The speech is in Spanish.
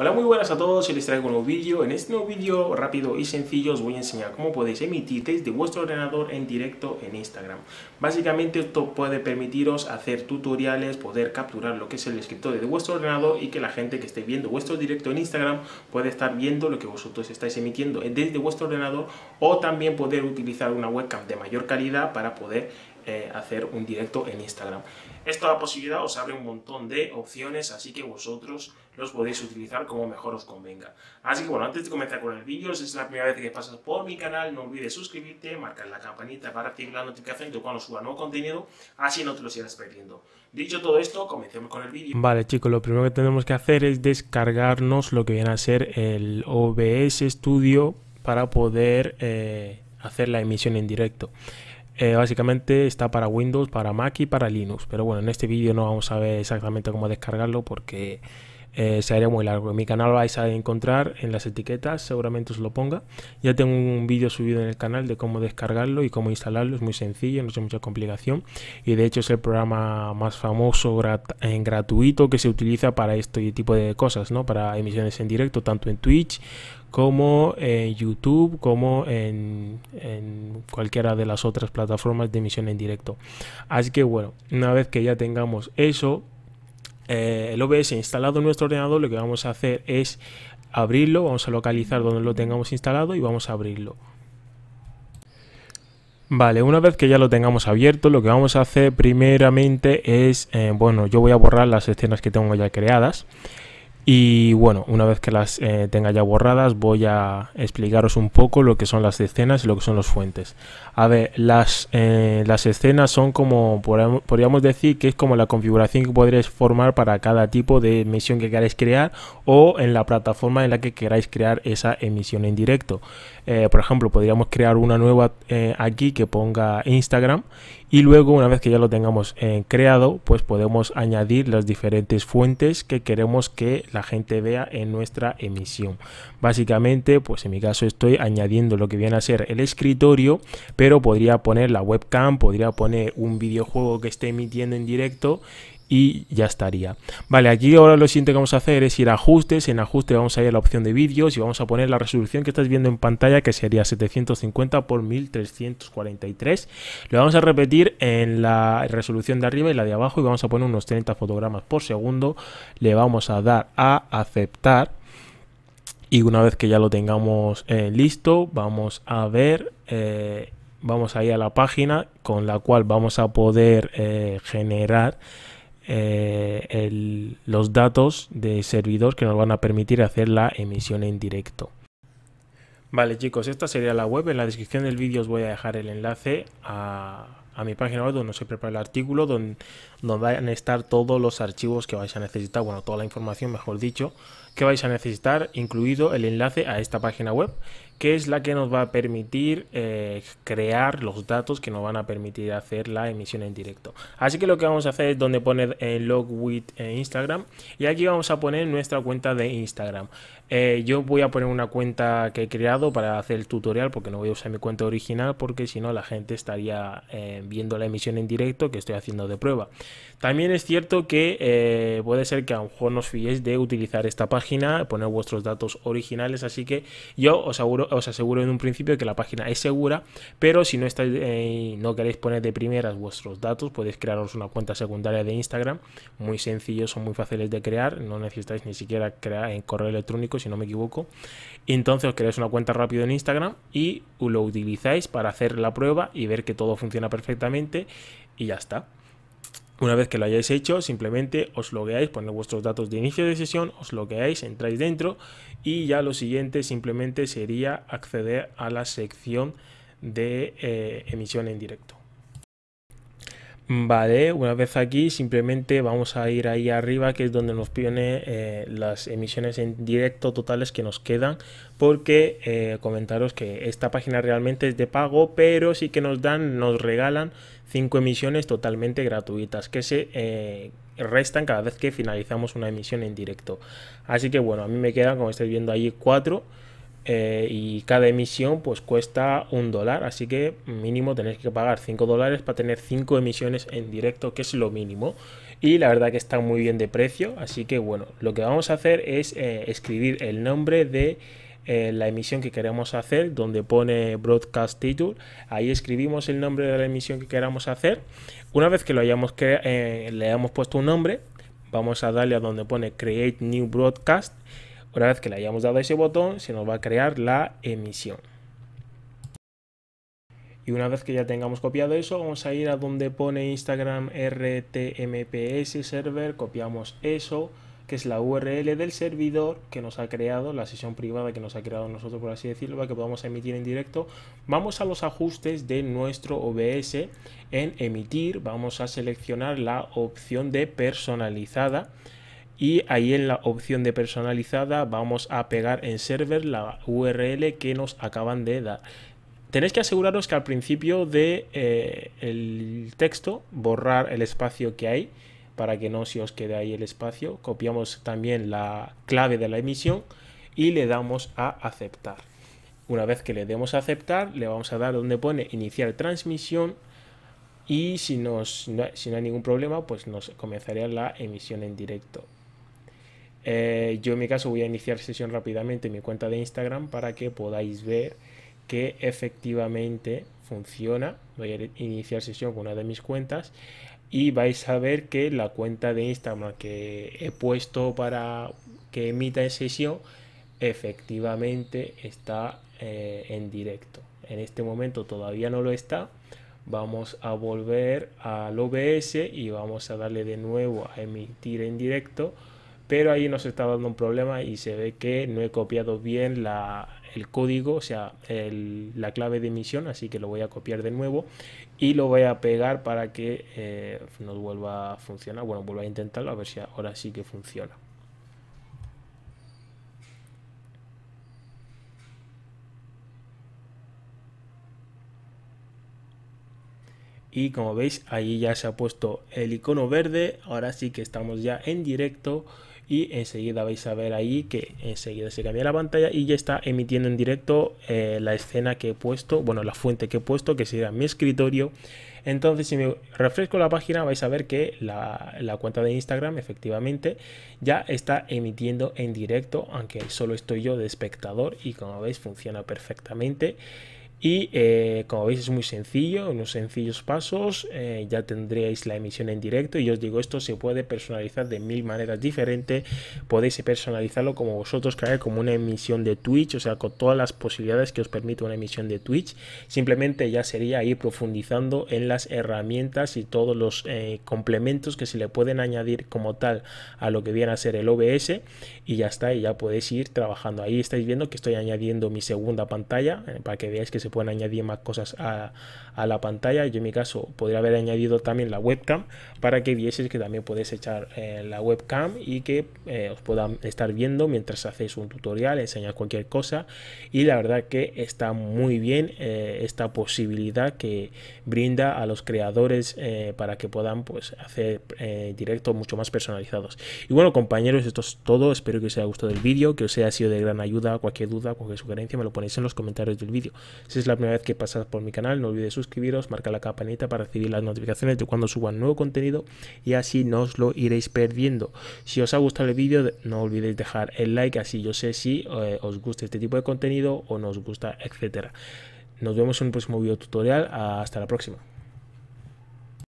Hola muy buenas a todos, y les traigo un nuevo vídeo. En este nuevo vídeo rápido y sencillo os voy a enseñar cómo podéis emitir desde vuestro ordenador en directo en Instagram. Básicamente esto puede permitiros hacer tutoriales, poder capturar lo que es el escritorio de vuestro ordenador y que la gente que esté viendo vuestro directo en Instagram puede estar viendo lo que vosotros estáis emitiendo desde vuestro ordenador o también poder utilizar una webcam de mayor calidad para poder eh, hacer un directo en Instagram. Esta posibilidad os abre un montón de opciones, así que vosotros los podéis utilizar como mejor os convenga. Así que bueno, antes de comenzar con el vídeo, si es la primera vez que pasas por mi canal, no olvides suscribirte, marcar la campanita para activar la notificación de cuando suba nuevo contenido, así no te lo sigas perdiendo. Dicho todo esto, comencemos con el vídeo. Vale chicos, lo primero que tenemos que hacer es descargarnos lo que viene a ser el OBS Studio para poder eh, hacer la emisión en directo. Eh, básicamente está para Windows, para Mac y para Linux. Pero bueno, en este vídeo no vamos a ver exactamente cómo descargarlo porque eh, se haría muy largo. En mi canal vais a encontrar en las etiquetas, seguramente os lo ponga. Ya tengo un vídeo subido en el canal de cómo descargarlo y cómo instalarlo. Es muy sencillo, no es mucha complicación. Y de hecho es el programa más famoso en gratuito que se utiliza para este tipo de cosas, ¿no? Para emisiones en directo, tanto en Twitch como en YouTube, como en, en, cualquiera de las otras plataformas de emisión en directo. Así que bueno, una vez que ya tengamos eso, eh, el OBS instalado en nuestro ordenador, lo que vamos a hacer es abrirlo, vamos a localizar donde lo tengamos instalado y vamos a abrirlo. Vale, una vez que ya lo tengamos abierto, lo que vamos a hacer primeramente es, eh, bueno, yo voy a borrar las escenas que tengo ya creadas. Y bueno, una vez que las eh, tenga ya borradas, voy a explicaros un poco lo que son las escenas y lo que son los fuentes. A ver, las, eh, las escenas son como, podríamos decir que es como la configuración que podréis formar para cada tipo de emisión que queráis crear o en la plataforma en la que queráis crear esa emisión en directo. Eh, por ejemplo, podríamos crear una nueva aquí que ponga Instagram y luego una vez que ya lo tengamos eh, creado pues podemos añadir las diferentes fuentes que queremos que la gente vea en nuestra emisión básicamente pues en mi caso estoy añadiendo lo que viene a ser el escritorio pero podría poner la webcam podría poner un videojuego que esté emitiendo en directo y ya estaría. Vale, aquí ahora lo siguiente que vamos a hacer es ir a ajustes, en ajuste vamos a ir a la opción de vídeos y vamos a poner la resolución que estás viendo en pantalla que sería 750 por 1343. Lo vamos a repetir en la resolución de arriba y la de abajo y vamos a poner unos 30 fotogramas por segundo. Le vamos a dar a aceptar y una vez que ya lo tengamos eh, listo vamos a ver... Eh, vamos a ir a la página con la cual vamos a poder eh, generar eh, los datos de servidor que nos van a permitir hacer la emisión en directo. Vale chicos, esta sería la web. En la descripción del vídeo os voy a dejar el enlace a, mi página web donde se prepara el artículo, donde, van a estar todos los archivos que vais a necesitar, bueno, toda la información, mejor dicho, que vais a necesitar, incluido el enlace a esta página web, que es la que nos va a permitir eh, crear los datos que nos van a permitir hacer la emisión en directo. Así que lo que vamos a hacer es donde poner el eh, log with eh, Instagram y aquí vamos a poner nuestra cuenta de Instagram. yo voy a poner una cuenta que he creado para hacer el tutorial porque no voy a usar mi cuenta original porque si no la gente estaría viendo la emisión en directo que estoy haciendo de prueba. También es cierto que puede ser que a lo mejor nos fiéis de utilizar esta página, poner vuestros datos originales, así que yo os aseguro os aseguro en un principio que la página es segura, pero si no, estáis, eh, no queréis poner de primeras vuestros datos, podéis crearos una cuenta secundaria de Instagram, muy sencillos, son muy fáciles de crear, no necesitáis ni siquiera crear en correo electrónico, si no me equivoco. Entonces os creáis una cuenta rápido en Instagram y lo utilizáis para hacer la prueba y ver que todo funciona perfectamente y ya está. Una vez que lo hayáis hecho, simplemente os logueáis, ponéis vuestros datos de inicio de sesión, os logueáis, entráis dentro y ya lo siguiente simplemente sería acceder a la sección de eh, emisión en directo. Vale, una vez aquí simplemente vamos a ir ahí arriba que es donde nos pone eh, las emisiones en directo totales que nos quedan porque eh, comentaros que esta página realmente es de pago pero sí que nos dan, nos regalan 5 emisiones totalmente gratuitas que se eh, restan cada vez que finalizamos una emisión en directo. Así que bueno, a mí me quedan como estáis viendo ahí 4 eh, y cada emisión pues cuesta un dólar, así que mínimo tenéis que pagar 5 dólares para tener 5 emisiones en directo, que es lo mínimo. Y la verdad que está muy bien de precio, así que bueno, lo que vamos a hacer es eh, escribir el nombre de eh, la emisión que queremos hacer, donde pone Broadcast Title, ahí escribimos el nombre de la emisión que queramos hacer. Una vez que lo hayamos le hayamos puesto un nombre, vamos a darle a donde pone Create New Broadcast una vez que le hayamos dado ese botón, se nos va a crear la emisión. Y una vez que ya tengamos copiado eso, vamos a ir a donde pone Instagram RTMPS Server, copiamos eso, que es la URL del servidor que nos ha creado, la sesión privada que nos ha creado nosotros, por así decirlo, para que podamos emitir en directo. Vamos a los ajustes de nuestro OBS. En emitir vamos a seleccionar la opción de personalizada y ahí en la opción de personalizada vamos a pegar en server la URL que nos acaban de dar. Tenéis que aseguraros que al principio del de, eh, texto borrar el espacio que hay para que no se os quede ahí el espacio. Copiamos también la clave de la emisión y le damos a aceptar. Una vez que le demos a aceptar, le vamos a dar donde pone iniciar transmisión y si, si no hay ningún problema, pues nos comenzaría la emisión en directo. Eh, yo en mi caso voy a iniciar sesión rápidamente en mi cuenta de Instagram para que podáis ver que efectivamente funciona. Voy a iniciar sesión con una de mis cuentas y vais a ver que la cuenta de Instagram que he puesto para que emita en sesión efectivamente está eh, en directo. En este momento todavía no lo está. Vamos a volver al OBS y vamos a darle de nuevo a emitir en directo pero ahí nos está dando un problema y se ve que no he copiado bien el código, o sea, la clave de emisión, así que lo voy a copiar de nuevo y lo voy a pegar para que eh, nos vuelva a funcionar. Bueno, vuelvo a intentarlo a ver si ahora sí que funciona. Y como veis, ahí ya se ha puesto el icono verde. Ahora sí que estamos ya en directo y enseguida vais a ver ahí que enseguida se cambia la pantalla y ya está emitiendo en directo eh, la escena que he puesto, bueno, la fuente que he puesto, que sería mi escritorio. Entonces, si me refresco la página, vais a ver que la, la cuenta de Instagram efectivamente ya está emitiendo en directo, aunque solo estoy yo de espectador y como veis funciona perfectamente. Y eh, como veis es muy sencillo, unos sencillos pasos, eh, ya tendréis la emisión en directo y os digo esto se puede personalizar de mil maneras diferentes, podéis personalizarlo como vosotros queráis, como una emisión de Twitch, o sea, con todas las posibilidades que os permite una emisión de Twitch, simplemente ya sería ir profundizando en las herramientas y todos los eh, complementos que se le pueden añadir como tal a lo que viene a ser el OBS y ya está, y ya podéis ir trabajando. Ahí estáis viendo que estoy añadiendo mi segunda pantalla para que veáis que se pueden añadir más cosas a, la pantalla. Yo en mi caso podría haber añadido también la webcam para que vieses que también podéis echar eh, la webcam y que eh, os puedan estar viendo mientras hacéis un tutorial, enseñar cualquier cosa. Y la verdad que está muy bien eh, esta posibilidad que brinda a los creadores para que puedan pues, hacer directos mucho más personalizados. Y bueno, compañeros, esto es todo. Espero que os haya gustado el vídeo, que os haya sido de gran ayuda. Cualquier duda, cualquier sugerencia, me lo ponéis en los comentarios del vídeo. Si es la primera vez que pasas por mi canal, no olvides suscribiros, marca la campanita para recibir las notificaciones de cuando suba nuevo contenido y así no os lo iréis perdiendo. Si os ha gustado el vídeo, no olvidéis dejar el like, así yo sé si eh, os gusta este tipo de contenido o no os gusta, etcétera. Nos vemos en un próximo vídeo tutorial. Hasta la próxima.